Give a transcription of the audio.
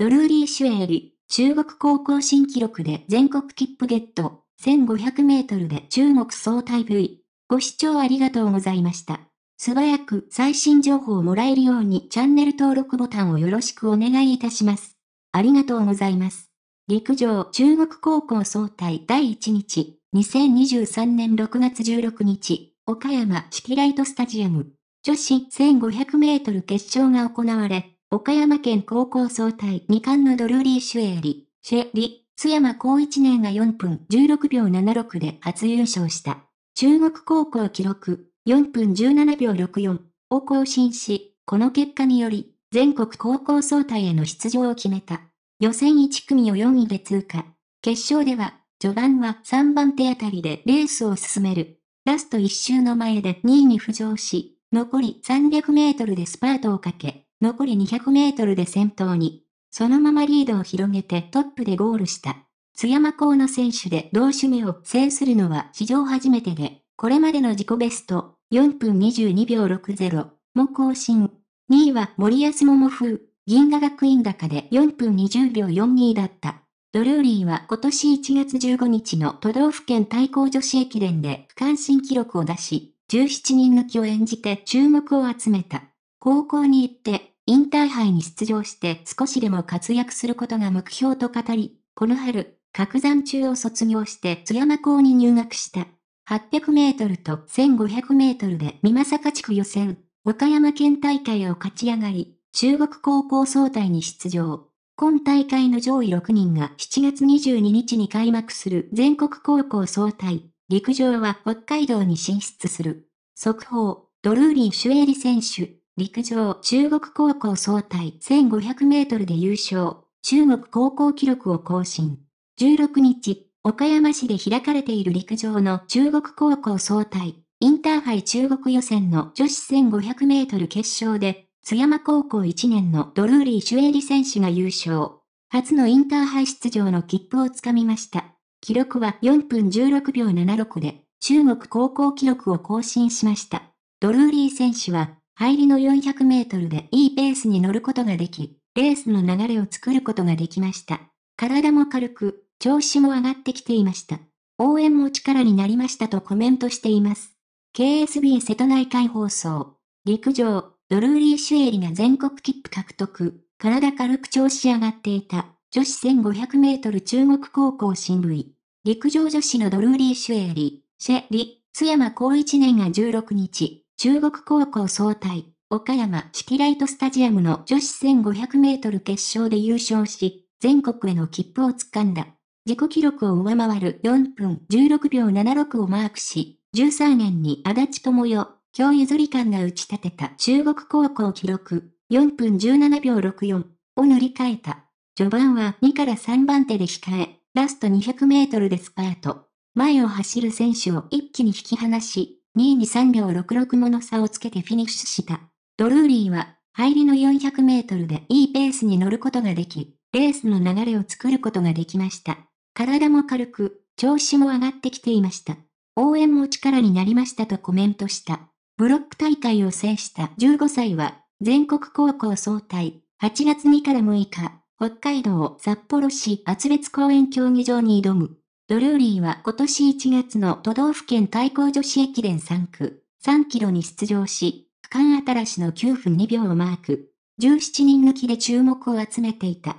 ドルーリー・シュエーリ、中国高校新記録で全国切符ゲット、1500メートルで中国総体 V。ご視聴ありがとうございました。素早く最新情報をもらえるようにチャンネル登録ボタンをよろしくお願いいたします。ありがとうございます。陸上中国高校総体第1日、2023年6月16日、岡山式ライトスタジアム、女子1500メートル決勝が行われ、岡山県高校総体2冠のドルーリー・シュエーリ、シェリ、津山高一年が4分16秒76で初優勝した。中国高校記録、4分17秒64を更新し、この結果により、全国高校総体への出場を決めた。予選1組を4位で通過。決勝では、序盤は3番手あたりでレースを進める。ラスト1周の前で2位に浮上し、残り300メートルでスパートをかけ、残り200メートルで先頭に、そのままリードを広げてトップでゴールした。津山港の選手で同種目を制するのは史上初めてで、これまでの自己ベスト4分22秒60も更新。2位は森安桃風、銀河学院高で4分20秒42だった。ドルーリーは今年1月15日の都道府県対抗女子駅伝で不間心記録を出し、17人抜きを演じて注目を集めた。高校に行ってインターハイに出場して少しでも活躍することが目標と語り、この春、拡山中を卒業して津山校に入学した。800メートルと1500メートルで美作地区予選、岡山県大会を勝ち上がり、中国高校総体に出場。今大会の上位6人が7月22日に開幕する全国高校総体、陸上は北海道に進出する。速報、ドルーリン・シュエリ選手。陸上中国高校総体1500メートルで優勝、中国高校記録を更新。16日、岡山市で開かれている陸上の中国高校総体、インターハイ中国予選の女子1500メートル決勝で、津山高校1年のドルーリー・シュエリ選手が優勝。初のインターハイ出場の切符をつかみました。記録は4分16秒76で、中国高校記録を更新しました。ドルーリー選手は入りの400メートルでいいペースに乗ることができ、レースの流れを作ることができました。体も軽く、調子も上がってきていました。応援も力になりましたとコメントしています。KSB 瀬戸内海放送。陸上、ドルーリー・シュエリが全国切符獲得。体軽く調子上がっていた。女子1500メートル中国高校新部位。陸上女子のドルーリー・シュエリ、シェリ、津山高一年が16日、中国高校総体、岡山式ライトスタジアムの女子1500メートル決勝で優勝し、全国への切符をつかんだ。自己記録を上回る4分16秒76をマークし、13年に足立智代、京譲り館が打ち立てた中国高校記録、4分17秒64を塗り替えた。序盤は2から3番手で控え、ラスト200メートルでスパート。前を走る選手を一気に引き離し、2位に3秒66もの差をつけてフィニッシュした。ドルーリーは、入りの400メートルでいいペースに乗ることができ、レースの流れを作ることができました。体も軽く、調子も上がってきていました。応援も力になりましたとコメントした。ブロック大会を制した15歳は、全国高校総体、8月2から6日、北海道札幌市厚別公園競技場に挑む。ドルーリーは今年1月の都道府県対抗女子駅伝3区、3キロに出場し、区間新しの9分2秒をマーク。17人抜きで注目を集めていた。